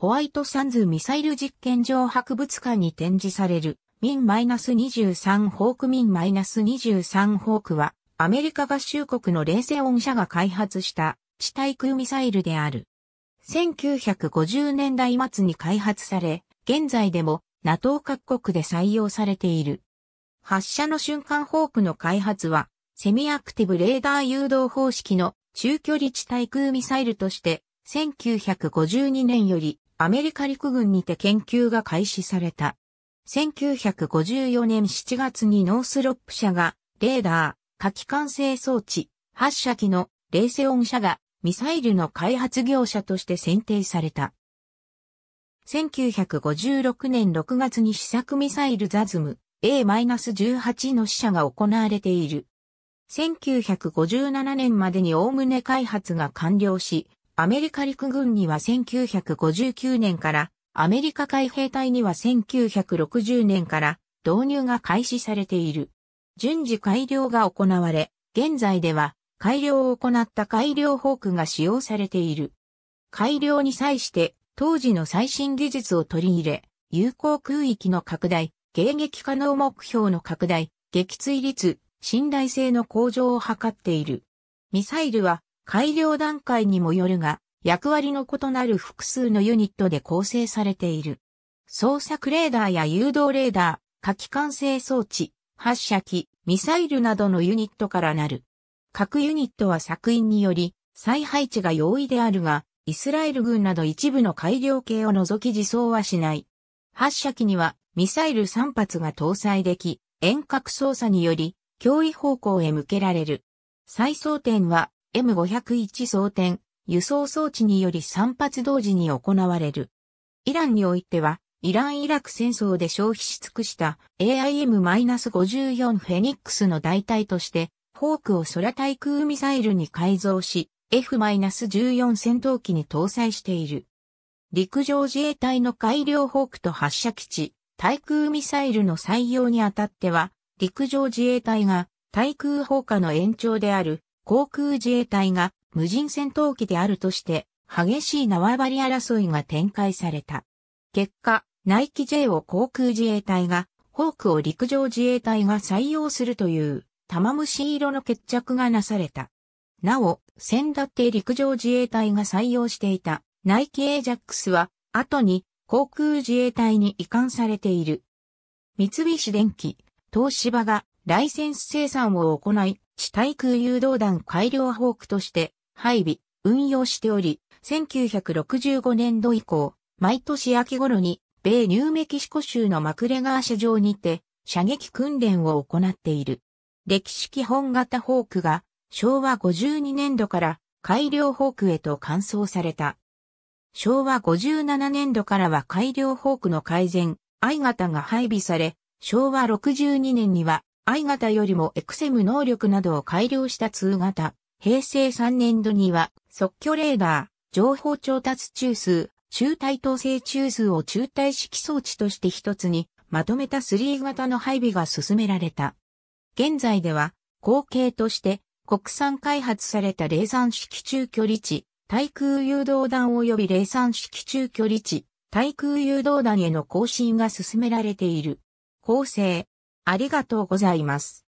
ホワイトサンズミサイル実験場博物館に展示される、ミン -23 ホークミン -23 ホークは、アメリカ合衆国の冷戦。音社が開発した地対空ミサイルである。1950年代末に開発され、現在でも NATO 各国で採用されている。発射の瞬間ホークの開発は、セミアクティブレーダー誘導方式の中距離地対空ミサイルとして1952年よりアメリカ陸軍にて研究が開始された。1954年7月にノースロップ社がレーダー、火器管制装置、発射機のレーセオン社がミサイルの開発業者として選定された。1956年6月に試作ミサイルザズム A-18 の試射が行われている。1957年までに概ね開発が完了し、アメリカ陸軍には1959年から、アメリカ海兵隊には1960年から導入が開始されている。順次改良が行われ、現在では改良を行った改良ホークが使用されている。改良に際して当時の最新技術を取り入れ、有効空域の拡大、迎撃可能目標の拡大、撃墜率、信頼性の向上を図っている。ミサイルは改良段階にもよるが、役割の異なる複数のユニットで構成されている。捜索レーダーや誘導レーダー、火器管制装置、発射機、ミサイルなどのユニットからなる。各ユニットは作員により、再配置が容易であるが、イスラエル軍など一部の改良系を除き自走はしない。発射機にはミサイル3発が搭載でき、遠隔操作により、脅威方向へ向けられる。再装填は M501 装填、輸送装置により3発同時に行われる。イランにおいては、イラン・イラク戦争で消費し尽くした AIM-54 フェニックスの代替として、ホークを空対空ミサイルに改造し、F-14 戦闘機に搭載している。陸上自衛隊の改良ホークと発射基地、対空ミサイルの採用にあたっては、陸上自衛隊が対空砲火の延長である航空自衛隊が無人戦闘機であるとして激しい縄張り争いが展開された。結果、ナイキ J を航空自衛隊が、ホークを陸上自衛隊が採用するという玉虫色の決着がなされた。なお、先立って陸上自衛隊が採用していたナイキ・ A ジャックスは、後に航空自衛隊に移管されている。三菱電機、東芝がライセンス生産を行い、地対空誘導弾改良ホークとして配備、運用しており、1965年度以降、毎年秋頃に、米ニューメキシコ州のマクレガー社場にて、射撃訓練を行っている。歴史基本型ホークが、昭和52年度から改良ホークへと換装された。昭和57年度からは改良ホークの改善、I 型が配備され、昭和62年には I 型よりも XM 能力などを改良した2型。平成3年度には、即挙レーダー、情報調達中枢、中体統制中枢を中体式装置として一つにまとめた3型の配備が進められた。現在では、後継として国産開発された霊山式中距離地、対空誘導弾及び霊山式中距離地、対空誘導弾への更新が進められている。構成、ありがとうございます。